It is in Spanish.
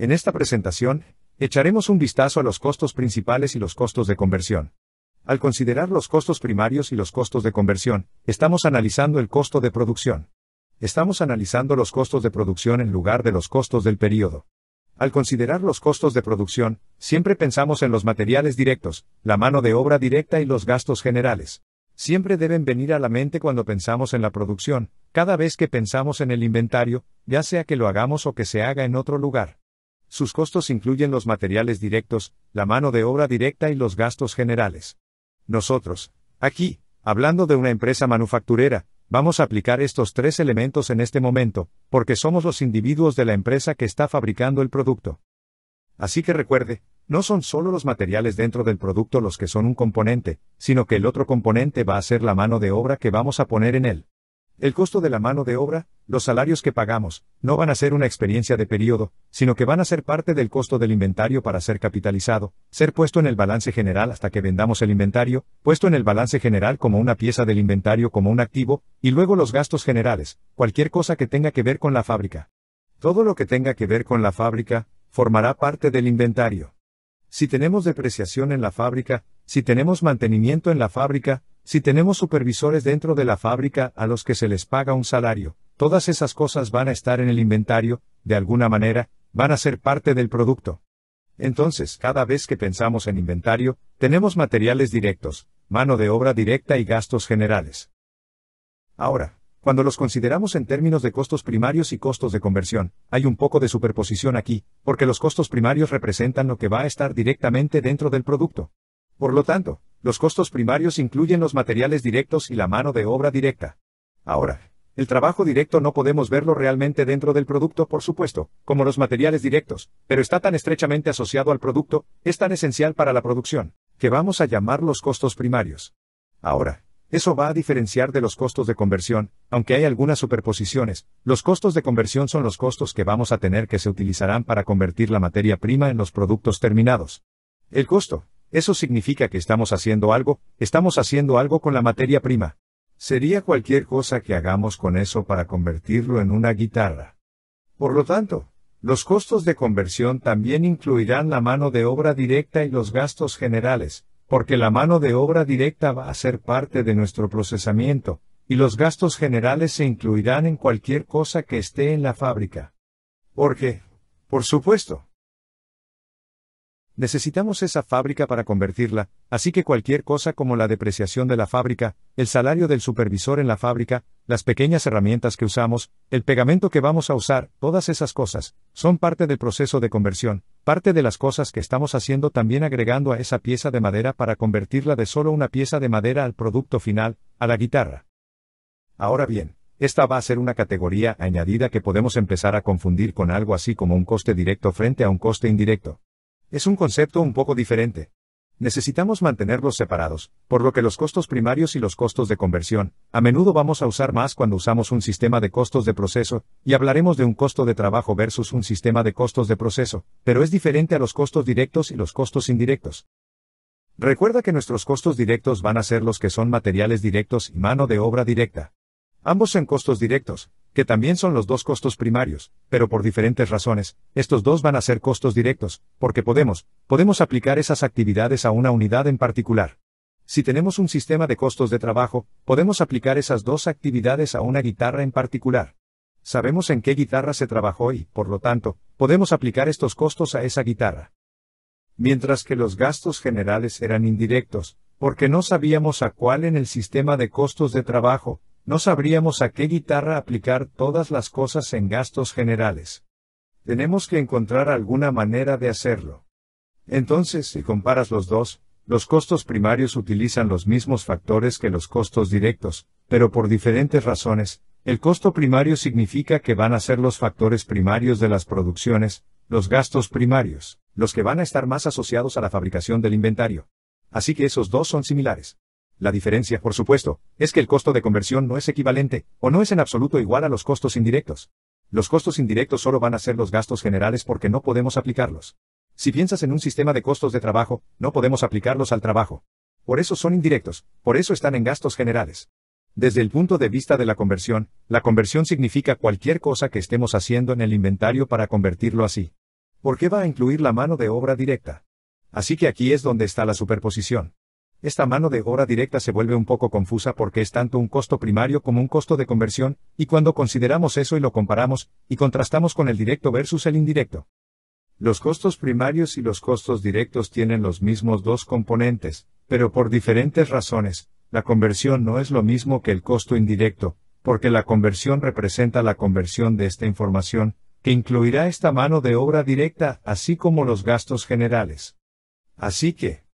En esta presentación, echaremos un vistazo a los costos principales y los costos de conversión. Al considerar los costos primarios y los costos de conversión, estamos analizando el costo de producción. Estamos analizando los costos de producción en lugar de los costos del periodo. Al considerar los costos de producción, siempre pensamos en los materiales directos, la mano de obra directa y los gastos generales. Siempre deben venir a la mente cuando pensamos en la producción, cada vez que pensamos en el inventario, ya sea que lo hagamos o que se haga en otro lugar. Sus costos incluyen los materiales directos, la mano de obra directa y los gastos generales. Nosotros, aquí, hablando de una empresa manufacturera, vamos a aplicar estos tres elementos en este momento, porque somos los individuos de la empresa que está fabricando el producto. Así que recuerde, no son solo los materiales dentro del producto los que son un componente, sino que el otro componente va a ser la mano de obra que vamos a poner en él. El costo de la mano de obra, los salarios que pagamos, no van a ser una experiencia de periodo, sino que van a ser parte del costo del inventario para ser capitalizado, ser puesto en el balance general hasta que vendamos el inventario, puesto en el balance general como una pieza del inventario como un activo, y luego los gastos generales, cualquier cosa que tenga que ver con la fábrica. Todo lo que tenga que ver con la fábrica, formará parte del inventario. Si tenemos depreciación en la fábrica, si tenemos mantenimiento en la fábrica, si tenemos supervisores dentro de la fábrica a los que se les paga un salario, todas esas cosas van a estar en el inventario, de alguna manera, van a ser parte del producto. Entonces, cada vez que pensamos en inventario, tenemos materiales directos, mano de obra directa y gastos generales. Ahora, cuando los consideramos en términos de costos primarios y costos de conversión, hay un poco de superposición aquí, porque los costos primarios representan lo que va a estar directamente dentro del producto. Por lo tanto, los costos primarios incluyen los materiales directos y la mano de obra directa. Ahora, el trabajo directo no podemos verlo realmente dentro del producto, por supuesto, como los materiales directos, pero está tan estrechamente asociado al producto, es tan esencial para la producción, que vamos a llamar los costos primarios. Ahora, eso va a diferenciar de los costos de conversión, aunque hay algunas superposiciones, los costos de conversión son los costos que vamos a tener que se utilizarán para convertir la materia prima en los productos terminados. El costo, eso significa que estamos haciendo algo, estamos haciendo algo con la materia prima. Sería cualquier cosa que hagamos con eso para convertirlo en una guitarra. Por lo tanto, los costos de conversión también incluirán la mano de obra directa y los gastos generales, porque la mano de obra directa va a ser parte de nuestro procesamiento, y los gastos generales se incluirán en cualquier cosa que esté en la fábrica. Porque, por supuesto, Necesitamos esa fábrica para convertirla, así que cualquier cosa como la depreciación de la fábrica, el salario del supervisor en la fábrica, las pequeñas herramientas que usamos, el pegamento que vamos a usar, todas esas cosas, son parte del proceso de conversión, parte de las cosas que estamos haciendo también agregando a esa pieza de madera para convertirla de solo una pieza de madera al producto final, a la guitarra. Ahora bien, esta va a ser una categoría añadida que podemos empezar a confundir con algo así como un coste directo frente a un coste indirecto. Es un concepto un poco diferente. Necesitamos mantenerlos separados, por lo que los costos primarios y los costos de conversión, a menudo vamos a usar más cuando usamos un sistema de costos de proceso, y hablaremos de un costo de trabajo versus un sistema de costos de proceso, pero es diferente a los costos directos y los costos indirectos. Recuerda que nuestros costos directos van a ser los que son materiales directos y mano de obra directa. Ambos son costos directos, que también son los dos costos primarios, pero por diferentes razones, estos dos van a ser costos directos, porque podemos, podemos aplicar esas actividades a una unidad en particular. Si tenemos un sistema de costos de trabajo, podemos aplicar esas dos actividades a una guitarra en particular. Sabemos en qué guitarra se trabajó y, por lo tanto, podemos aplicar estos costos a esa guitarra. Mientras que los gastos generales eran indirectos, porque no sabíamos a cuál en el sistema de costos de trabajo, no sabríamos a qué guitarra aplicar todas las cosas en gastos generales. Tenemos que encontrar alguna manera de hacerlo. Entonces, si comparas los dos, los costos primarios utilizan los mismos factores que los costos directos, pero por diferentes razones, el costo primario significa que van a ser los factores primarios de las producciones, los gastos primarios, los que van a estar más asociados a la fabricación del inventario. Así que esos dos son similares. La diferencia, por supuesto, es que el costo de conversión no es equivalente, o no es en absoluto igual a los costos indirectos. Los costos indirectos solo van a ser los gastos generales porque no podemos aplicarlos. Si piensas en un sistema de costos de trabajo, no podemos aplicarlos al trabajo. Por eso son indirectos, por eso están en gastos generales. Desde el punto de vista de la conversión, la conversión significa cualquier cosa que estemos haciendo en el inventario para convertirlo así. ¿Por qué va a incluir la mano de obra directa? Así que aquí es donde está la superposición. Esta mano de obra directa se vuelve un poco confusa porque es tanto un costo primario como un costo de conversión, y cuando consideramos eso y lo comparamos, y contrastamos con el directo versus el indirecto. Los costos primarios y los costos directos tienen los mismos dos componentes, pero por diferentes razones, la conversión no es lo mismo que el costo indirecto, porque la conversión representa la conversión de esta información, que incluirá esta mano de obra directa, así como los gastos generales. Así que,